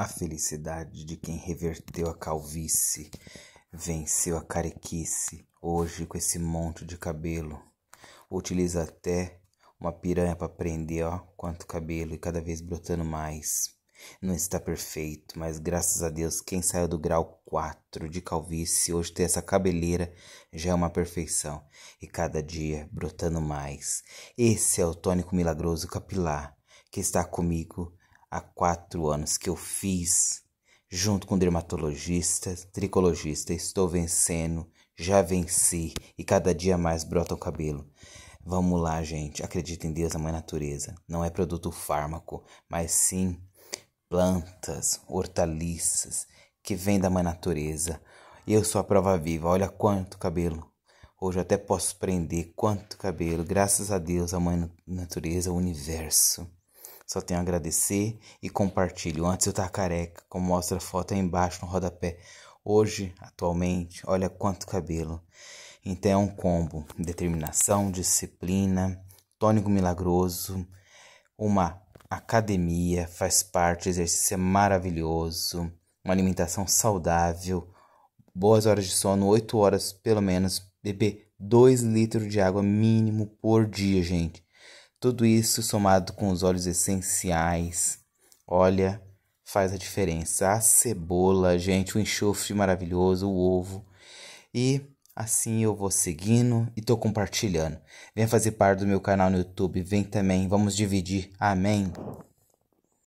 A felicidade de quem reverteu a calvície, venceu a carequice, hoje com esse monte de cabelo. Utiliza até uma piranha para prender, ó, quanto cabelo e cada vez brotando mais. Não está perfeito, mas graças a Deus, quem saiu do grau 4 de calvície, hoje ter essa cabeleira já é uma perfeição. E cada dia brotando mais. Esse é o tônico milagroso capilar que está comigo há quatro anos que eu fiz junto com dermatologista tricologista Estou vencendo, já venci e cada dia mais brota o cabelo. Vamos lá, gente. Acredita em Deus, a mãe natureza. Não é produto fármaco, mas sim plantas, hortaliças que vêm da mãe natureza. Eu sou a prova viva. Olha quanto cabelo. Hoje eu até posso prender quanto cabelo. Graças a Deus, a mãe natureza, o universo. Só tenho a agradecer e compartilho. Antes eu estar careca, como mostra a foto aí embaixo no rodapé. Hoje, atualmente, olha quanto cabelo. Então é um combo: determinação, disciplina, tônico milagroso, uma academia faz parte, exercício é maravilhoso, uma alimentação saudável, boas horas de sono, 8 horas pelo menos, beber 2 litros de água mínimo por dia, gente. Tudo isso somado com os óleos essenciais, olha, faz a diferença. A cebola, gente, o enxofre maravilhoso, o ovo. E assim eu vou seguindo e tô compartilhando. Vem fazer parte do meu canal no YouTube, vem também, vamos dividir. Amém.